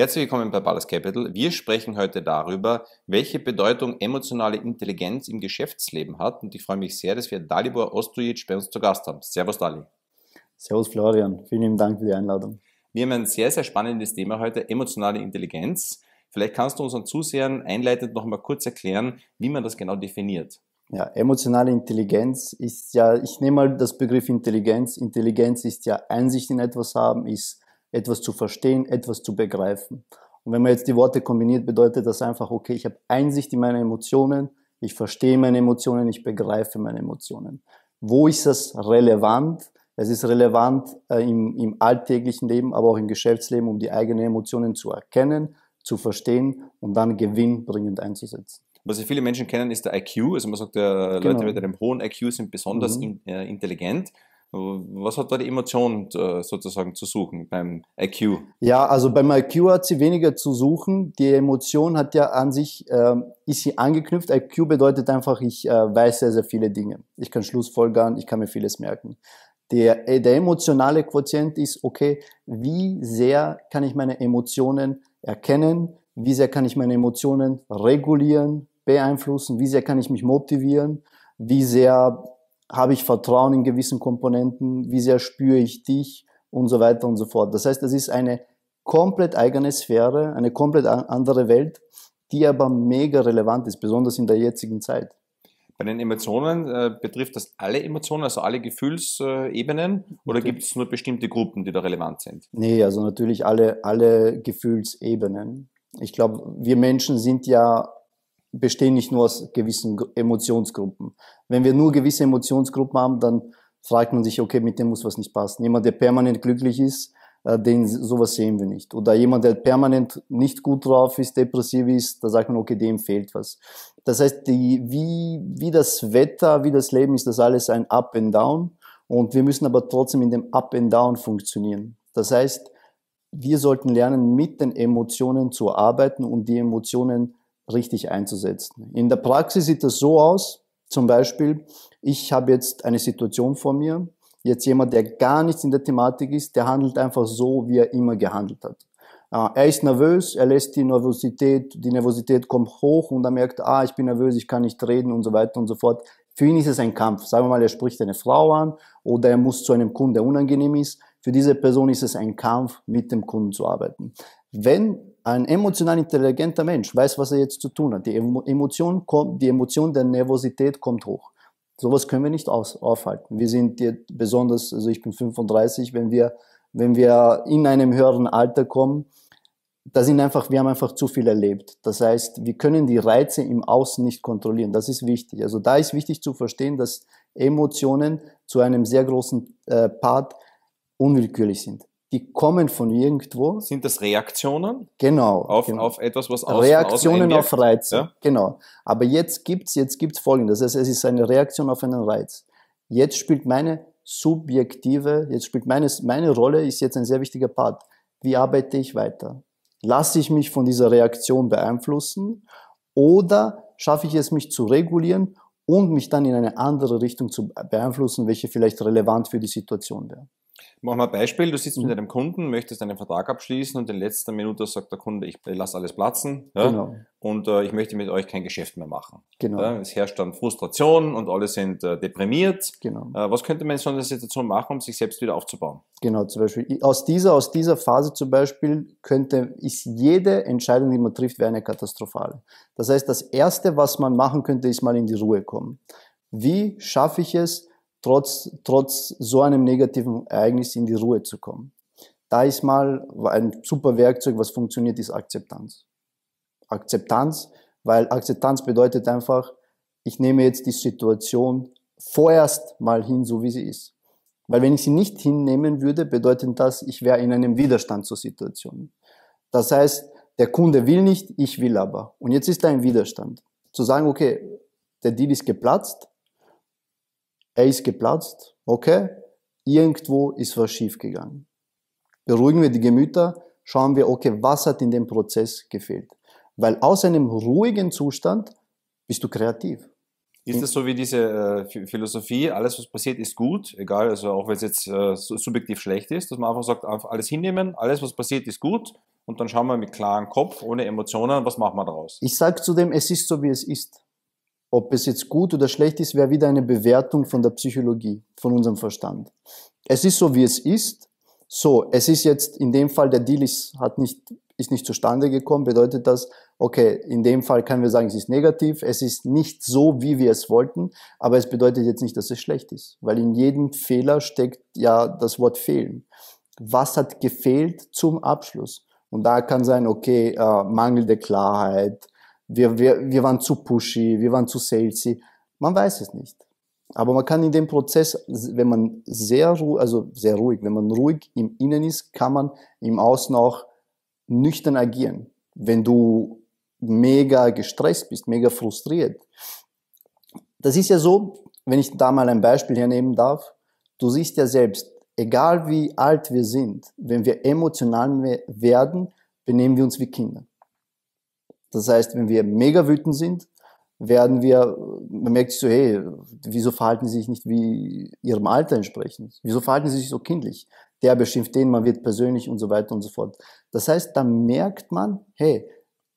Herzlich willkommen bei Ballas Capital. Wir sprechen heute darüber, welche Bedeutung emotionale Intelligenz im Geschäftsleben hat. Und ich freue mich sehr, dass wir Dalibor Ostojic bei uns zu Gast haben. Servus, Dali. Servus, Florian. Vielen lieben Dank für die Einladung. Wir haben ein sehr, sehr spannendes Thema heute, emotionale Intelligenz. Vielleicht kannst du unseren Zusehern einleitend noch mal kurz erklären, wie man das genau definiert. Ja, emotionale Intelligenz ist ja, ich nehme mal das Begriff Intelligenz. Intelligenz ist ja Einsicht in etwas haben, ist etwas zu verstehen, etwas zu begreifen. Und wenn man jetzt die Worte kombiniert, bedeutet das einfach, okay, ich habe Einsicht in meine Emotionen, ich verstehe meine Emotionen, ich begreife meine Emotionen. Wo ist das relevant? Es ist relevant äh, im, im alltäglichen Leben, aber auch im Geschäftsleben, um die eigenen Emotionen zu erkennen, zu verstehen und dann gewinnbringend einzusetzen. Was ja viele Menschen kennen, ist der IQ. Also man sagt, ja, äh, genau. Leute mit einem hohen IQ sind besonders mhm. in, äh, intelligent. Was hat da die Emotion äh, sozusagen zu suchen beim IQ? Ja, also beim IQ hat sie weniger zu suchen. Die Emotion hat ja an sich, äh, ist sie angeknüpft. IQ bedeutet einfach, ich äh, weiß sehr, sehr viele Dinge. Ich kann Schlussfolgern, ich kann mir vieles merken. Der, äh, der emotionale Quotient ist, okay, wie sehr kann ich meine Emotionen erkennen? Wie sehr kann ich meine Emotionen regulieren, beeinflussen? Wie sehr kann ich mich motivieren? Wie sehr habe ich Vertrauen in gewissen Komponenten, wie sehr spüre ich dich und so weiter und so fort. Das heißt, es ist eine komplett eigene Sphäre, eine komplett andere Welt, die aber mega relevant ist, besonders in der jetzigen Zeit. Bei den Emotionen äh, betrifft das alle Emotionen, also alle Gefühlsebenen, oder gibt es nur bestimmte Gruppen, die da relevant sind? Nee, also natürlich alle, alle Gefühlsebenen. Ich glaube, wir Menschen sind ja bestehen nicht nur aus gewissen Emotionsgruppen. Wenn wir nur gewisse Emotionsgruppen haben, dann fragt man sich, okay, mit dem muss was nicht passen. Jemand, der permanent glücklich ist, äh, den sowas sehen wir nicht. Oder jemand, der permanent nicht gut drauf ist, depressiv ist, da sagt man, okay, dem fehlt was. Das heißt, die, wie, wie das Wetter, wie das Leben ist, das alles ein Up and Down. Und wir müssen aber trotzdem in dem Up and Down funktionieren. Das heißt, wir sollten lernen, mit den Emotionen zu arbeiten und die Emotionen richtig einzusetzen. In der Praxis sieht das so aus, zum Beispiel, ich habe jetzt eine Situation vor mir, jetzt jemand, der gar nichts in der Thematik ist, der handelt einfach so, wie er immer gehandelt hat. Ah, er ist nervös, er lässt die Nervosität, die Nervosität kommt hoch und er merkt, ah, ich bin nervös, ich kann nicht reden und so weiter und so fort. Für ihn ist es ein Kampf. Sagen wir mal, er spricht eine Frau an oder er muss zu einem Kunden, der unangenehm ist. Für diese Person ist es ein Kampf, mit dem Kunden zu arbeiten. Wenn ein emotional intelligenter Mensch weiß, was er jetzt zu tun hat. Die Emotion, kommt, die Emotion der Nervosität kommt hoch. Sowas können wir nicht aus, aufhalten. Wir sind jetzt besonders, also ich bin 35, wenn wir, wenn wir in einem höheren Alter kommen, da sind einfach, wir haben einfach zu viel erlebt. Das heißt, wir können die Reize im Außen nicht kontrollieren. Das ist wichtig. Also da ist wichtig zu verstehen, dass Emotionen zu einem sehr großen äh, Part unwillkürlich sind die kommen von irgendwo. Sind das Reaktionen? Genau. Auf, genau. auf etwas, was außen, Reaktionen auf Reize, ja? genau. Aber jetzt gibt's jetzt gibt's Folgendes. Das heißt, es ist eine Reaktion auf einen Reiz. Jetzt spielt meine subjektive, jetzt spielt meine, meine Rolle, ist jetzt ein sehr wichtiger Part. Wie arbeite ich weiter? Lasse ich mich von dieser Reaktion beeinflussen oder schaffe ich es, mich zu regulieren und mich dann in eine andere Richtung zu beeinflussen, welche vielleicht relevant für die Situation wäre? Machen wir ein Beispiel, du sitzt mhm. mit einem Kunden, möchtest einen Vertrag abschließen und in letzter Minute sagt der Kunde, ich lasse alles platzen ja? genau. und äh, ich möchte mit euch kein Geschäft mehr machen. Genau. Ja? Es herrscht dann Frustration und alle sind äh, deprimiert. Genau. Äh, was könnte man in so einer Situation machen, um sich selbst wieder aufzubauen? Genau, zum Beispiel aus dieser, aus dieser Phase zum Beispiel könnte, ist jede Entscheidung, die man trifft, wäre eine katastrophale. Das heißt, das Erste, was man machen könnte, ist mal in die Ruhe kommen. Wie schaffe ich es, trotz, trotz so einem negativen Ereignis in die Ruhe zu kommen. Da ist mal ein super Werkzeug, was funktioniert, ist Akzeptanz. Akzeptanz, weil Akzeptanz bedeutet einfach, ich nehme jetzt die Situation vorerst mal hin, so wie sie ist. Weil wenn ich sie nicht hinnehmen würde, bedeutet das, ich wäre in einem Widerstand zur Situation. Das heißt, der Kunde will nicht, ich will aber. Und jetzt ist da ein Widerstand. Zu sagen, okay, der Deal ist geplatzt, er ist geplatzt, okay, irgendwo ist was schiefgegangen. Beruhigen wir die Gemüter, schauen wir, okay, was hat in dem Prozess gefehlt. Weil aus einem ruhigen Zustand bist du kreativ. Ist das so wie diese äh, Philosophie, alles was passiert ist gut, egal, also auch wenn es jetzt äh, subjektiv schlecht ist, dass man einfach sagt, einfach alles hinnehmen, alles was passiert ist gut und dann schauen wir mit klarem Kopf, ohne Emotionen, was machen wir daraus? Ich sage zudem, es ist so wie es ist. Ob es jetzt gut oder schlecht ist, wäre wieder eine Bewertung von der Psychologie, von unserem Verstand. Es ist so, wie es ist. So, es ist jetzt in dem Fall, der Deal ist, hat nicht, ist nicht zustande gekommen, bedeutet das, okay, in dem Fall können wir sagen, es ist negativ, es ist nicht so, wie wir es wollten, aber es bedeutet jetzt nicht, dass es schlecht ist, weil in jedem Fehler steckt ja das Wort fehlen. Was hat gefehlt zum Abschluss? Und da kann sein, okay, äh, mangelnde Klarheit, wir, wir, wir waren zu pushy, wir waren zu salesy. Man weiß es nicht. Aber man kann in dem Prozess, wenn man sehr ruhig, also sehr ruhig, wenn man ruhig im Innen ist, kann man im Außen auch nüchtern agieren. Wenn du mega gestresst bist, mega frustriert. Das ist ja so, wenn ich da mal ein Beispiel hernehmen darf, du siehst ja selbst, egal wie alt wir sind, wenn wir emotional werden, benehmen wir uns wie Kinder. Das heißt, wenn wir mega wütend sind, werden wir, man merkt sich so, hey, wieso verhalten sie sich nicht wie ihrem Alter entsprechend? Wieso verhalten sie sich so kindlich? Der beschimpft den, man wird persönlich und so weiter und so fort. Das heißt, da merkt man, hey,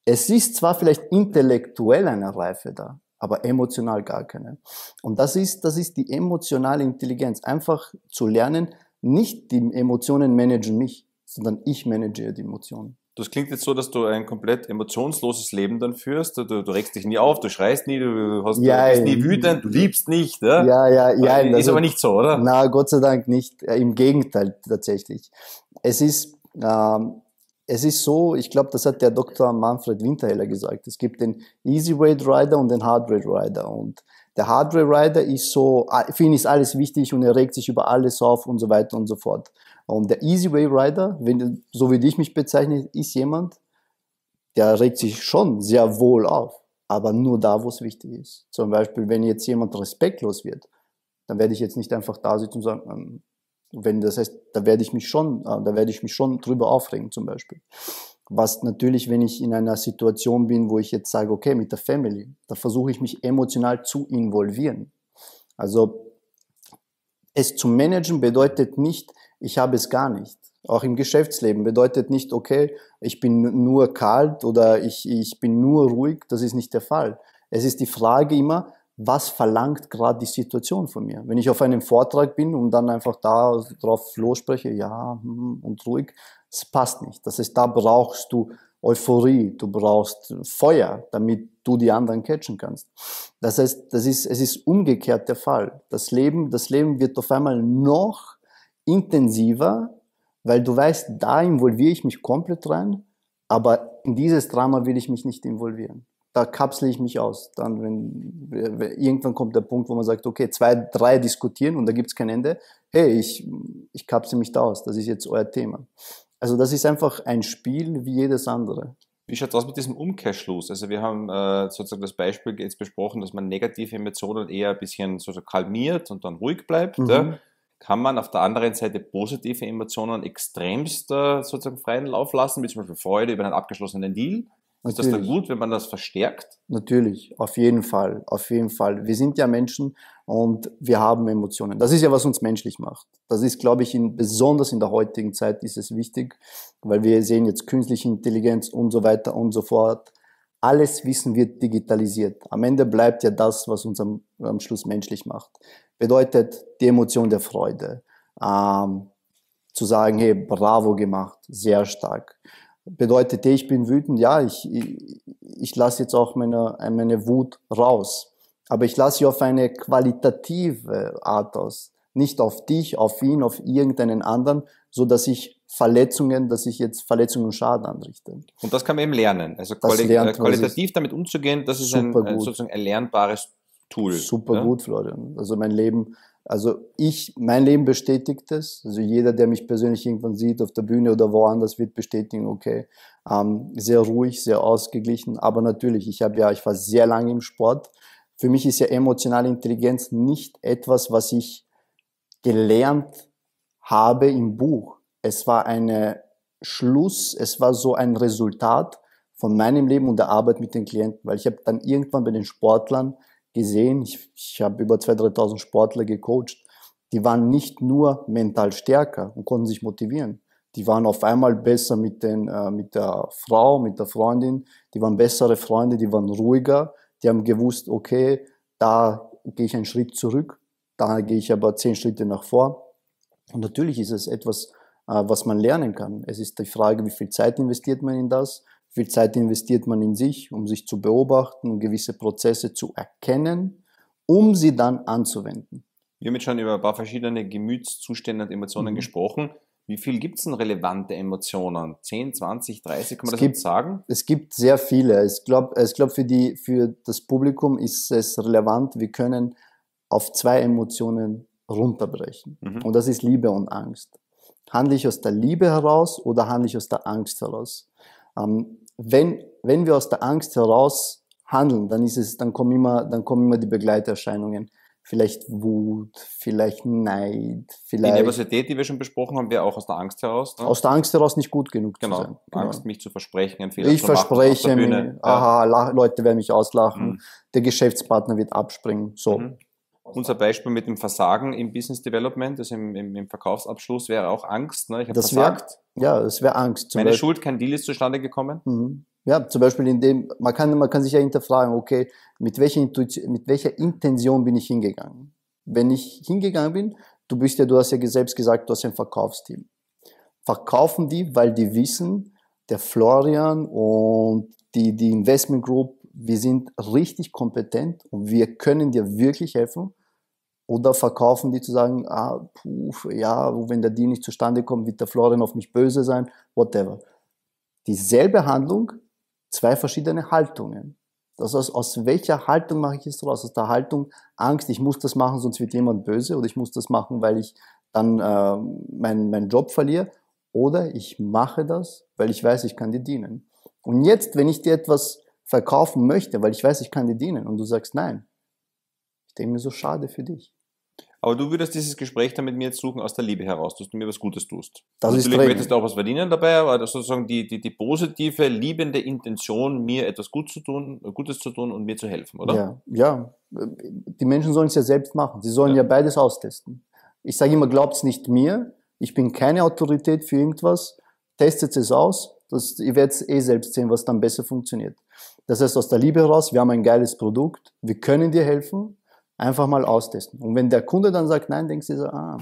es ist zwar vielleicht intellektuell eine Reife da, aber emotional gar keine. Und das ist, das ist die emotionale Intelligenz. Einfach zu lernen, nicht die Emotionen managen mich, sondern ich manage die Emotionen. Das klingt jetzt so, dass du ein komplett emotionsloses Leben dann führst. Du, du regst dich nie auf, du schreist nie, du, hast, ja, du bist nie wütend, du liebst nicht. Ja, ja, ja. ja äh, ist also, aber nicht so, oder? Na, Gott sei Dank nicht. Äh, Im Gegenteil tatsächlich. Es ist, ähm, es ist so, ich glaube, das hat der Dr. Manfred Winterheller gesagt. Es gibt den Easy Weight Rider und den Hard Weight Rider. Und der Hardware Rider ist so, ah, für ihn ist alles wichtig und er regt sich über alles auf und so weiter und so fort. Und der Easy Way Writer, wenn, so wie ich mich bezeichne, ist jemand, der regt sich schon sehr wohl auf, aber nur da, wo es wichtig ist. Zum Beispiel, wenn jetzt jemand respektlos wird, dann werde ich jetzt nicht einfach da sitzen und sagen, ähm, wenn das heißt, da werde ich mich schon, äh, da werde ich mich schon drüber aufregen, zum Beispiel. Was natürlich, wenn ich in einer Situation bin, wo ich jetzt sage, okay, mit der Family, da versuche ich mich emotional zu involvieren. Also es zu managen bedeutet nicht, ich habe es gar nicht. Auch im Geschäftsleben bedeutet nicht, okay, ich bin nur kalt oder ich, ich bin nur ruhig. Das ist nicht der Fall. Es ist die Frage immer, was verlangt gerade die Situation von mir. Wenn ich auf einem Vortrag bin und dann einfach da drauf losspreche, ja, hm, und ruhig, das passt nicht. Das heißt, da brauchst du Euphorie, du brauchst Feuer, damit du die anderen catchen kannst. Das heißt, das ist, es ist umgekehrt der Fall. Das Leben, das Leben wird auf einmal noch intensiver, weil du weißt, da involviere ich mich komplett rein, aber in dieses Drama will ich mich nicht involvieren da kapsle ich mich aus. Dann, wenn, wenn, irgendwann kommt der Punkt, wo man sagt, okay, zwei, drei diskutieren und da gibt es kein Ende. Hey, ich, ich kapsle mich da aus. Das ist jetzt euer Thema. Also das ist einfach ein Spiel wie jedes andere. Wie schaut das mit diesem Umkehrschluss? Also wir haben äh, sozusagen das Beispiel jetzt besprochen, dass man negative Emotionen eher ein bisschen so, so kalmiert und dann ruhig bleibt. Mhm. Ja? Kann man auf der anderen Seite positive Emotionen extremst äh, sozusagen freien Lauf lassen, wie zum Beispiel Freude über einen abgeschlossenen Deal? Natürlich. Ist das dann gut, wenn man das verstärkt? Natürlich, auf jeden Fall, auf jeden Fall. Wir sind ja Menschen und wir haben Emotionen. Das ist ja, was uns menschlich macht. Das ist, glaube ich, in, besonders in der heutigen Zeit ist es wichtig, weil wir sehen jetzt künstliche Intelligenz und so weiter und so fort. Alles Wissen wird digitalisiert. Am Ende bleibt ja das, was uns am, am Schluss menschlich macht. Bedeutet die Emotion der Freude. Ähm, zu sagen, hey, bravo gemacht, sehr stark bedeutet, ich bin wütend, ja, ich, ich, ich lasse jetzt auch meine, meine Wut raus. Aber ich lasse sie auf eine qualitative Art aus. Nicht auf dich, auf ihn, auf irgendeinen anderen, so dass ich Verletzungen, dass ich jetzt Verletzungen und Schaden anrichte. Und das kann man eben lernen. Also quali lernt, äh, qualitativ damit umzugehen, das ist ein, sozusagen ein, lernbares Tool. Ne? Super ja? gut, Florian. Also mein Leben also ich, mein Leben bestätigt es. Also jeder, der mich persönlich irgendwann sieht auf der Bühne oder woanders, wird bestätigen, okay, ähm, sehr ruhig, sehr ausgeglichen. Aber natürlich, ich habe ja, ich war sehr lange im Sport. Für mich ist ja emotionale Intelligenz nicht etwas, was ich gelernt habe im Buch. Es war eine Schluss, es war so ein Resultat von meinem Leben und der Arbeit mit den Klienten, weil ich habe dann irgendwann bei den Sportlern gesehen. Ich, ich habe über 2.000, 3.000 Sportler gecoacht. Die waren nicht nur mental stärker und konnten sich motivieren. Die waren auf einmal besser mit, den, äh, mit der Frau, mit der Freundin. Die waren bessere Freunde, die waren ruhiger. Die haben gewusst, okay, da gehe ich einen Schritt zurück, da gehe ich aber zehn Schritte nach vor. Und natürlich ist es etwas, äh, was man lernen kann. Es ist die Frage, wie viel Zeit investiert man in das, viel Zeit investiert man in sich, um sich zu beobachten, gewisse Prozesse zu erkennen, um sie dann anzuwenden. Wir haben jetzt schon über ein paar verschiedene Gemütszustände und Emotionen mhm. gesprochen. Wie viel gibt es denn relevante Emotionen? 10, 20, 30, kann man es das gibt, sagen? Es gibt sehr viele. Ich glaube, ich glaub für, für das Publikum ist es relevant, wir können auf zwei Emotionen runterbrechen. Mhm. Und das ist Liebe und Angst. Handle ich aus der Liebe heraus oder handle ich aus der Angst heraus? Ähm, wenn, wenn wir aus der Angst heraus handeln, dann ist es, dann kommen immer, dann kommen immer die Begleiterscheinungen. Vielleicht Wut, vielleicht Neid, vielleicht. Die Nervosität, die wir schon besprochen haben, wäre auch aus der Angst heraus. Ne? Aus der Angst heraus nicht gut genug genau. zu sein. Genau. Angst, mich zu versprechen, einen Fehler ich zu machen. Ich verspreche, mich, aha, Leute werden mich auslachen, mhm. der Geschäftspartner wird abspringen, so. Mhm unser Beispiel mit dem Versagen im Business Development, also im, im, im Verkaufsabschluss, wäre auch Angst. Ne? Ich habe versagt. Wär, ja, es wäre Angst. Meine Beispiel. Schuld, kein Deal ist zustande gekommen. Mhm. Ja, zum Beispiel in dem, man kann, man kann sich ja hinterfragen, okay, mit welcher, mit welcher Intention bin ich hingegangen? Wenn ich hingegangen bin, du bist ja, du hast ja selbst gesagt, du hast ein Verkaufsteam. Verkaufen die, weil die wissen, der Florian und die, die Investment Group, wir sind richtig kompetent und wir können dir wirklich helfen. Oder verkaufen die zu sagen, ah, puh, ja, wenn der Deal nicht zustande kommt, wird der Florian auf mich böse sein, whatever. Dieselbe Handlung, zwei verschiedene Haltungen. Das heißt, aus welcher Haltung mache ich es raus? Aus der Haltung Angst, ich muss das machen, sonst wird jemand böse, oder ich muss das machen, weil ich dann äh, meinen mein Job verliere, oder ich mache das, weil ich weiß, ich kann dir dienen. Und jetzt, wenn ich dir etwas verkaufen möchte, weil ich weiß, ich kann dir dienen, und du sagst nein, ich denke mir so schade für dich. Aber du würdest dieses Gespräch dann mit mir jetzt suchen aus der Liebe heraus, dass du mir was Gutes tust. Das Natürlich also ist dringend. möchtest du auch was verdienen dabei, aber sozusagen die, die, die positive, liebende Intention, mir etwas gut zu tun, Gutes zu tun und mir zu helfen, oder? Ja, ja. die Menschen sollen es ja selbst machen. Sie sollen ja, ja beides austesten. Ich sage immer, glaubt es nicht mir. Ich bin keine Autorität für irgendwas. Testet es aus. Das, ihr werdet eh selbst sehen, was dann besser funktioniert. Das heißt, aus der Liebe heraus, wir haben ein geiles Produkt, wir können dir helfen, Einfach mal austesten. Und wenn der Kunde dann sagt nein, denkst du so, ah,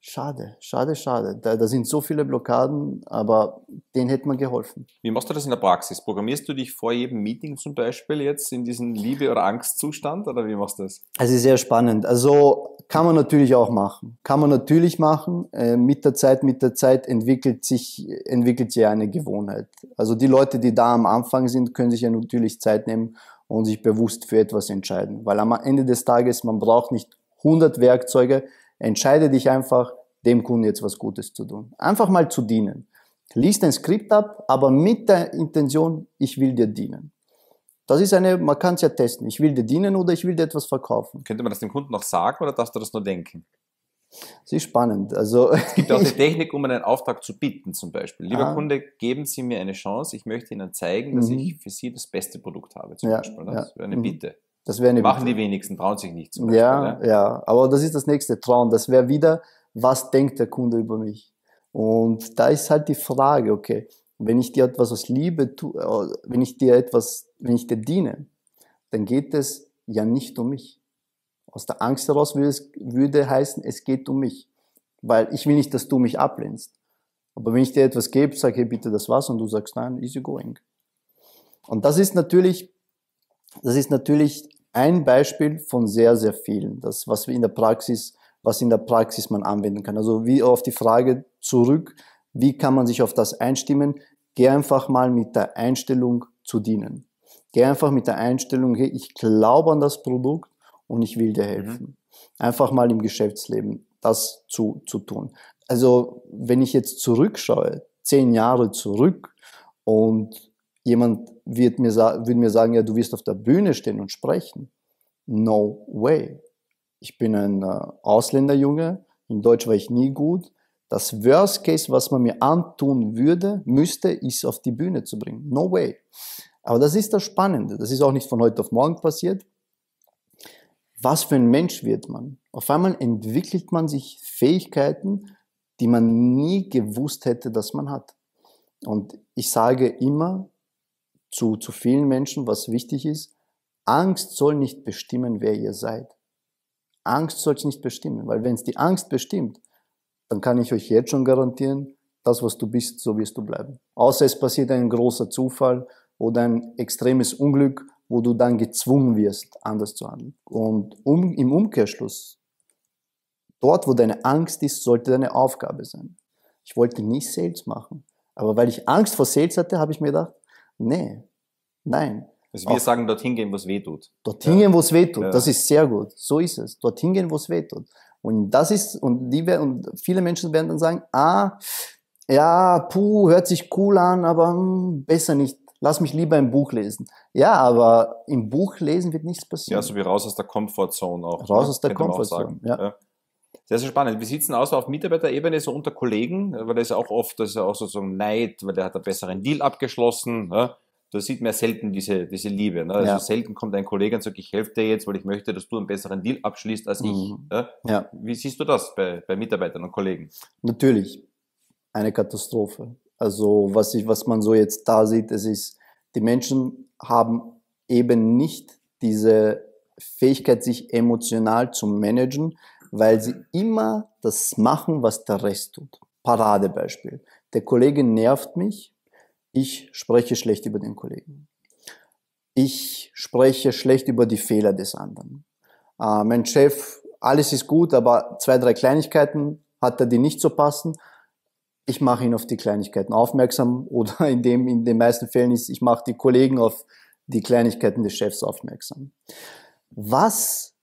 schade, schade, schade. Da, da sind so viele Blockaden, aber denen hätte man geholfen. Wie machst du das in der Praxis? Programmierst du dich vor jedem Meeting zum Beispiel jetzt in diesen Liebe- oder Angstzustand oder wie machst du das? Es ist sehr spannend. Also kann man natürlich auch machen. Kann man natürlich machen. Äh, mit der Zeit, mit der Zeit entwickelt sich, entwickelt sich eine Gewohnheit. Also die Leute, die da am Anfang sind, können sich ja natürlich Zeit nehmen und sich bewusst für etwas entscheiden. Weil am Ende des Tages, man braucht nicht 100 Werkzeuge. Entscheide dich einfach, dem Kunden jetzt was Gutes zu tun. Einfach mal zu dienen. Lies dein Skript ab, aber mit der Intention, ich will dir dienen. Das ist eine, man kann es ja testen. Ich will dir dienen oder ich will dir etwas verkaufen. Könnte man das dem Kunden noch sagen oder darfst du das nur denken? Das ist spannend. Also es gibt auch die Technik, um einen Auftrag zu bitten, zum Beispiel. Lieber ah. Kunde, geben Sie mir eine Chance. Ich möchte Ihnen zeigen, dass mhm. ich für Sie das beste Produkt habe, zum ja, Beispiel. Das ja. wäre eine mhm. Bitte. Das wäre eine Machen Bitte. die wenigsten, trauen sich nicht. Zum Beispiel, ja, ja, ja. Aber das ist das nächste Trauen. Das wäre wieder, was denkt der Kunde über mich? Und da ist halt die Frage, okay, wenn ich dir etwas aus Liebe tue, äh, wenn ich dir etwas, wenn ich dir diene, dann geht es ja nicht um mich. Aus der Angst heraus würde, es, würde heißen, es geht um mich. Weil ich will nicht, dass du mich ablehnst. Aber wenn ich dir etwas gebe, sage, hey, bitte das war's, und du sagst, nein, easy going. Und das ist natürlich, das ist natürlich ein Beispiel von sehr, sehr vielen. Das, was wir in der Praxis, was in der Praxis man anwenden kann. Also wie auf die Frage zurück, wie kann man sich auf das einstimmen? Geh einfach mal mit der Einstellung zu dienen. Geh einfach mit der Einstellung, hey, ich glaube an das Produkt, und ich will dir mhm. helfen. Mhm. Einfach mal im Geschäftsleben das zu, zu tun. Also wenn ich jetzt zurückschaue, zehn Jahre zurück und jemand wird mir, wird mir sagen, ja, du wirst auf der Bühne stehen und sprechen. No way. Ich bin ein äh, Ausländerjunge, in Deutsch war ich nie gut. Das Worst Case, was man mir antun würde, müsste, ist auf die Bühne zu bringen. No way. Aber das ist das Spannende. Das ist auch nicht von heute auf morgen passiert was für ein Mensch wird man? Auf einmal entwickelt man sich Fähigkeiten, die man nie gewusst hätte, dass man hat. Und ich sage immer zu, zu vielen Menschen, was wichtig ist, Angst soll nicht bestimmen, wer ihr seid. Angst soll es nicht bestimmen, weil wenn es die Angst bestimmt, dann kann ich euch jetzt schon garantieren, das, was du bist, so wirst du bleiben. Außer es passiert ein großer Zufall oder ein extremes Unglück wo du dann gezwungen wirst, anders zu handeln. Und um, im Umkehrschluss, dort, wo deine Angst ist, sollte deine Aufgabe sein. Ich wollte nie Sales machen. Aber weil ich Angst vor Sales hatte, habe ich mir gedacht, nee, nein. Also wir Auch sagen, dorthin gehen, wo es weh tut. Dorthin ja. gehen, wo es weh tut. Ja. Das ist sehr gut. So ist es. Dorthin gehen, wo es weh tut. Und das ist, und, die, und viele Menschen werden dann sagen, ah, ja, puh, hört sich cool an, aber hm, besser nicht lass mich lieber ein Buch lesen. Ja, aber im Buch lesen wird nichts passieren. Ja, so wie raus aus der Comfortzone auch. Raus ne? aus der Comfortzone, ja. ja. Sehr, sehr spannend. Wie sieht es denn aus auf Mitarbeiterebene, so unter Kollegen? Weil das ist ja auch oft, das ist ja auch sozusagen Neid, weil der hat einen besseren Deal abgeschlossen. Ne? Da sieht man ja selten diese, diese Liebe. Ne? Also ja. selten kommt ein Kollege und sagt, ich helfe dir jetzt, weil ich möchte, dass du einen besseren Deal abschließt als mhm. ich. Ne? Ja. Wie siehst du das bei, bei Mitarbeitern und Kollegen? Natürlich. Eine Katastrophe. Also was, ich, was man so jetzt da sieht, es ist, die Menschen haben eben nicht diese Fähigkeit, sich emotional zu managen, weil sie immer das machen, was der Rest tut. Paradebeispiel. Der Kollege nervt mich, ich spreche schlecht über den Kollegen. Ich spreche schlecht über die Fehler des anderen. Äh, mein Chef, alles ist gut, aber zwei, drei Kleinigkeiten hat er, die nicht so passen ich mache ihn auf die Kleinigkeiten aufmerksam oder in, dem, in den meisten Fällen ist, ich mache die Kollegen auf die Kleinigkeiten des Chefs aufmerksam. Was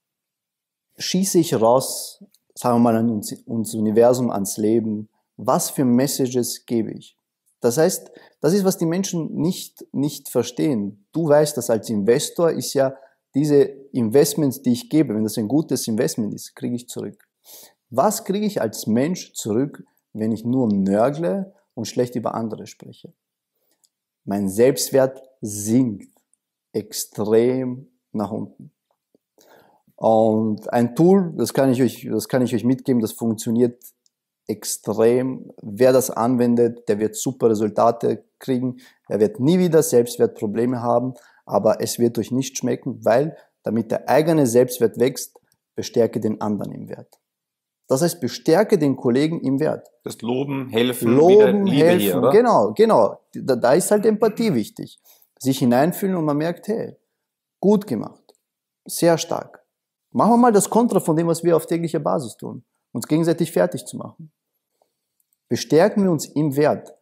schieße ich raus, sagen wir mal, an uns, uns Universum, ans Leben? Was für Messages gebe ich? Das heißt, das ist, was die Menschen nicht, nicht verstehen. Du weißt, dass als Investor ist ja diese Investments, die ich gebe, wenn das ein gutes Investment ist, kriege ich zurück. Was kriege ich als Mensch zurück, wenn ich nur nörgle und schlecht über andere spreche. Mein Selbstwert sinkt extrem nach unten. Und ein Tool, das kann ich euch, das kann ich euch mitgeben, das funktioniert extrem. Wer das anwendet, der wird super Resultate kriegen. Er wird nie wieder Selbstwertprobleme haben, aber es wird euch nicht schmecken, weil damit der eigene Selbstwert wächst, bestärke den anderen im Wert. Das heißt, bestärke den Kollegen im Wert. Das Loben, Helfen, Loben, Liebe helfen, hier, oder? Genau, genau. Da, da, ist halt Empathie wichtig. Sich hineinfühlen und man merkt, hey, gut gemacht. Sehr stark. Machen wir mal das Kontra von dem, was wir auf täglicher Basis tun. Uns gegenseitig fertig zu machen. Bestärken wir uns im Wert.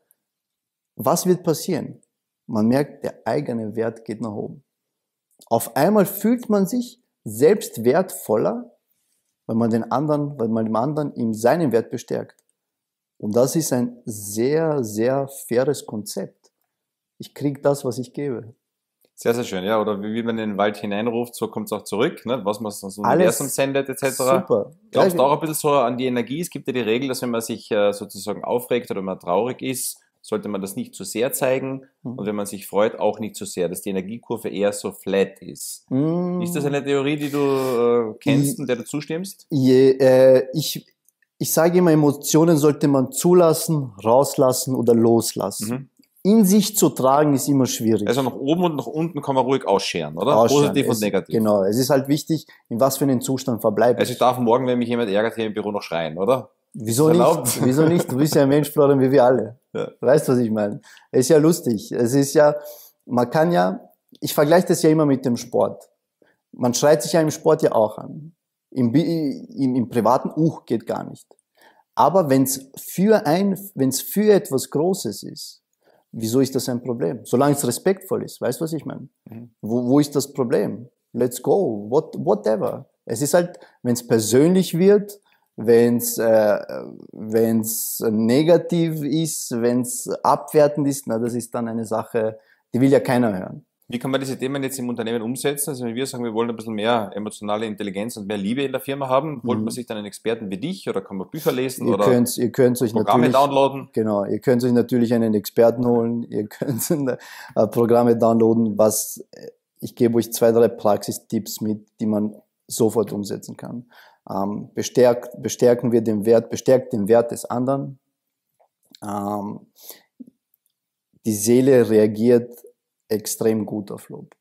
Was wird passieren? Man merkt, der eigene Wert geht nach oben. Auf einmal fühlt man sich selbst wertvoller weil man den anderen, weil man dem anderen in seinem Wert bestärkt. Und das ist ein sehr, sehr faires Konzept. Ich kriege das, was ich gebe. Sehr, sehr schön, ja. Oder wie man in den Wald hineinruft, so kommt es auch zurück, ne? was man sonst Alles Universum sendet, etc. Super. Glaubst du auch ein bisschen so an die Energie? Es gibt ja die Regel, dass wenn man sich äh, sozusagen aufregt oder man traurig ist, sollte man das nicht zu sehr zeigen mhm. und wenn man sich freut, auch nicht zu sehr, dass die Energiekurve eher so flat ist. Mhm. Ist das eine Theorie, die du äh, kennst und der du zustimmst? Je, äh, ich, ich sage immer, Emotionen sollte man zulassen, rauslassen oder loslassen. Mhm. In sich zu tragen ist immer schwierig. Also nach oben und nach unten kann man ruhig ausscheren, oder? Ausscheren. Positiv es, und negativ. Genau, es ist halt wichtig, in was für einem Zustand verbleibt. Also ich darf morgen, wenn mich jemand ärgert, hier im Büro noch schreien, oder? Wieso nicht? Wieso nicht? Du bist ja ein Mensch, Florian, wie wir alle. Ja. Weißt du, was ich meine? Es ist ja lustig. Es ist ja, man kann ja, ich vergleiche das ja immer mit dem Sport. Man schreit sich ja im Sport ja auch an. Im, im, im privaten Uch geht gar nicht. Aber wenn es für ein, wenn es für etwas Großes ist, wieso ist das ein Problem? Solange es respektvoll ist, weißt du, was ich meine? Mhm. Wo, wo ist das Problem? Let's go, what, whatever. Es ist halt, wenn es persönlich wird, wenn's äh, wenn's negativ ist, wenn's abwertend ist, na, das ist dann eine Sache, die will ja keiner hören. Wie kann man diese Themen jetzt im Unternehmen umsetzen? Also wenn wir sagen, wir wollen ein bisschen mehr emotionale Intelligenz und mehr Liebe in der Firma haben, holt man mhm. sich dann einen Experten wie dich oder kann man Bücher lesen ihr oder könnt, ihr könnt euch Programme downloaden? Genau, ihr könnt euch natürlich einen Experten holen, ihr könnt äh, Programme downloaden, was äh, ich gebe euch zwei, drei Praxistipps mit, die man sofort umsetzen kann. Ähm, bestärkt, bestärken wir den Wert, bestärkt den Wert des anderen. Ähm, die Seele reagiert extrem gut auf Lob.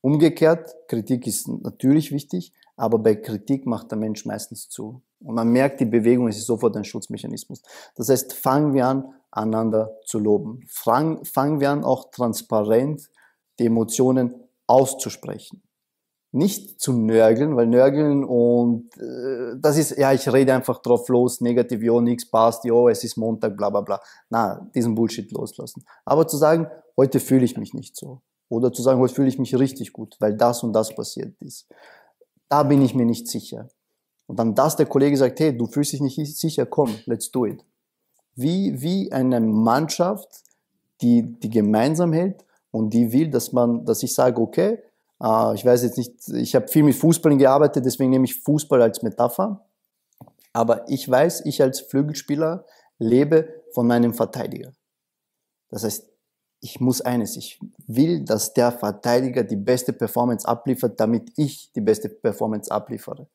Umgekehrt, Kritik ist natürlich wichtig, aber bei Kritik macht der Mensch meistens zu. Und man merkt die Bewegung, es ist sofort ein Schutzmechanismus. Das heißt, fangen wir an, einander zu loben. fangen wir an, auch transparent die Emotionen auszusprechen nicht zu nörgeln, weil nörgeln und äh, das ist, ja, ich rede einfach drauf los, negativ, jo, nix passt, jo, es ist Montag, bla bla bla. Na, diesen Bullshit loslassen. Aber zu sagen, heute fühle ich mich nicht so. Oder zu sagen, heute fühle ich mich richtig gut, weil das und das passiert ist. Da bin ich mir nicht sicher. Und dann das der Kollege sagt, hey, du fühlst dich nicht sicher, komm, let's do it. Wie, wie eine Mannschaft, die, die gemeinsam hält und die will, dass man, dass ich sage, okay, äh, ich weiß jetzt nicht, ich habe viel mit Fußballen gearbeitet, deswegen nehme ich Fußball als Metapher. Aber ich weiß, ich als Flügelspieler lebe von meinem Verteidiger. Das heißt, ich muss eines, ich will, dass der Verteidiger die beste Performance abliefert, damit ich die beste Performance abliefere.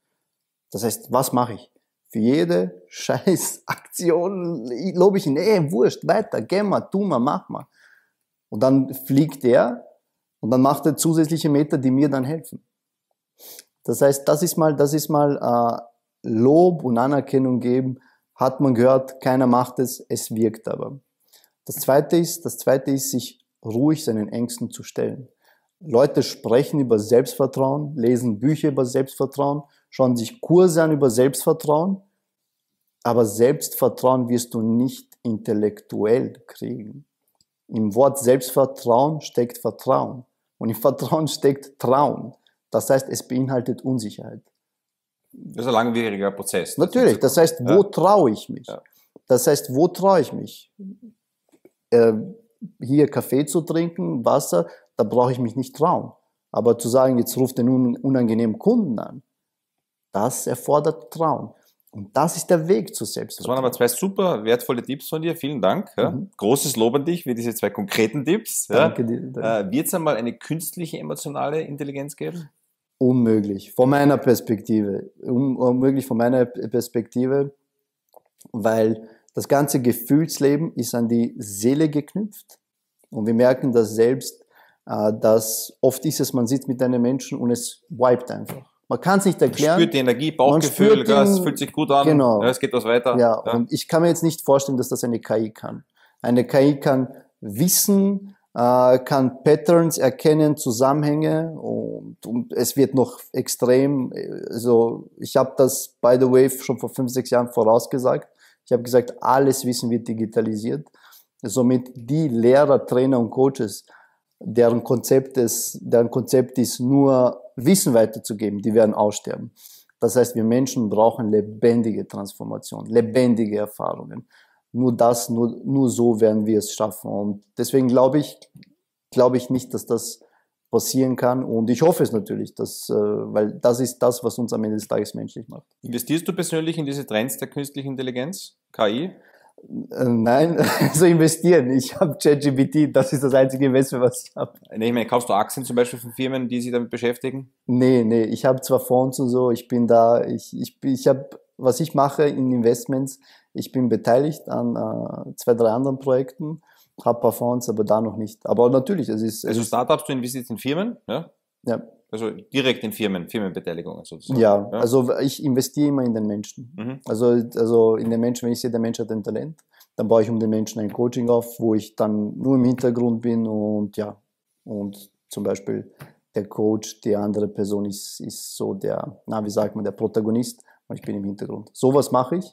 Das heißt, was mache ich? Für jede scheiß Aktion lobe ich ihn, ey, wurscht, weiter, geh mal, tu mal, mach mal. Und dann fliegt er und dann macht er zusätzliche Meter, die mir dann helfen. Das heißt, das ist mal, das ist mal äh, Lob und Anerkennung geben, hat man gehört, keiner macht es, es wirkt aber. Das zweite ist, das zweite ist, sich ruhig seinen Ängsten zu stellen. Leute sprechen über Selbstvertrauen, lesen Bücher über Selbstvertrauen, schauen sich Kurse an über Selbstvertrauen, aber Selbstvertrauen wirst du nicht intellektuell kriegen. Im Wort Selbstvertrauen steckt Vertrauen und im Vertrauen steckt Trauen. Das heißt, es beinhaltet Unsicherheit. Das ist ein langwieriger Prozess. Natürlich, das heißt, wo ja. traue ich mich? Das heißt, wo traue ich mich? Äh, hier Kaffee zu trinken, Wasser, da brauche ich mich nicht trauen. Aber zu sagen, jetzt ruft den unangenehmen Kunden an, das erfordert Trauen. Und das ist der Weg zur Selbstvertrauen. Das waren aber zwei super wertvolle Tipps von dir. Vielen Dank. Ja. Mhm. Großes Lob an dich für diese zwei konkreten Tipps. Danke dir. Äh, Wird es einmal eine künstliche emotionale Intelligenz geben? Unmöglich, von meiner Perspektive. Un unmöglich von meiner Perspektive, weil das ganze Gefühlsleben ist an die Seele geknüpft. Und wir merken das selbst, äh, dass oft ist es, man sitzt mit einem Menschen und es wiped einfach. Man kann es nicht erklären. Man spürt die Energie, Bauchgefühl, ja, es fühlt sich gut an, genau. ja, es geht was weiter. Ja, ja, und ich kann mir jetzt nicht vorstellen, dass das eine KI kann. Eine KI kann Wissen, äh, kann Patterns erkennen, Zusammenhänge und, und es wird noch extrem. Äh, also ich habe das, by the way, schon vor fünf, sechs Jahren vorausgesagt. Ich habe gesagt, alles Wissen wird digitalisiert. Somit also die Lehrer, Trainer und Coaches, deren Konzept ist, deren Konzept ist nur Wissen weiterzugeben, die werden aussterben. Das heißt, wir Menschen brauchen lebendige Transformation, lebendige Erfahrungen. Nur das, nur, nur so werden wir es schaffen. Und deswegen glaube ich, glaube ich nicht, dass das passieren kann. Und ich hoffe es natürlich, dass, äh, weil das ist das, was uns am Ende des Tages menschlich macht. Investierst du persönlich in diese Trends der künstlichen Intelligenz, KI? Äh, nein, also investieren. Ich habe ChatGPT, das ist das einzige Investment, was ich habe. Nee, ich meine, kaufst du Aktien zum Beispiel von Firmen, die sich damit beschäftigen? Nee, nee, ich habe zwar Fonds und so, ich bin da, ich, ich, ich habe, was ich mache in Investments, ich bin beteiligt an äh, zwei, drei anderen Projekten, habe paar Fonds, aber da noch nicht. Aber natürlich, es ist. also Startups, du investierst in Firmen, ja? Ne? Ja. Also direkt in Firmen, Firmenbeteiligungen sozusagen. Ja, ja, also ich investiere immer in den Menschen. Mhm. Also, also in den Menschen, wenn ich sehe, der Mensch hat ein Talent, dann baue ich um den Menschen ein Coaching auf, wo ich dann nur im Hintergrund bin und ja, und zum Beispiel der Coach, die andere Person ist, ist so der, na, wie sagt man, der Protagonist weil ich bin im Hintergrund. Sowas mache ich,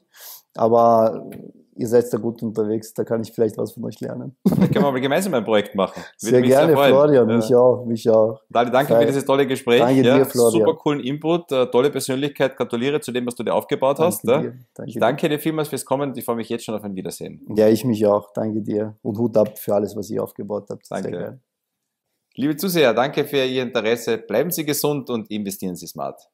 aber ihr seid da gut unterwegs, da kann ich vielleicht was von euch lernen. Vielleicht können wir mal gemeinsam ein Projekt machen. Würde sehr gerne, sehr Florian, mich äh, auch, mich auch. Dali, danke Sei. für dieses tolle Gespräch. Danke ja, dir, Florian. Super coolen Input, äh, tolle Persönlichkeit, gratuliere zu dem, was du dir aufgebaut danke hast. Dir. Ja. Danke, ich danke dir vielmals fürs Kommen ich freue mich jetzt schon auf ein Wiedersehen. Ja, ich mich auch, danke dir und Hut ab für alles, was ihr aufgebaut habt. Danke. Sehr geil. Liebe Zuseher, danke für Ihr Interesse. Bleiben Sie gesund und investieren Sie smart.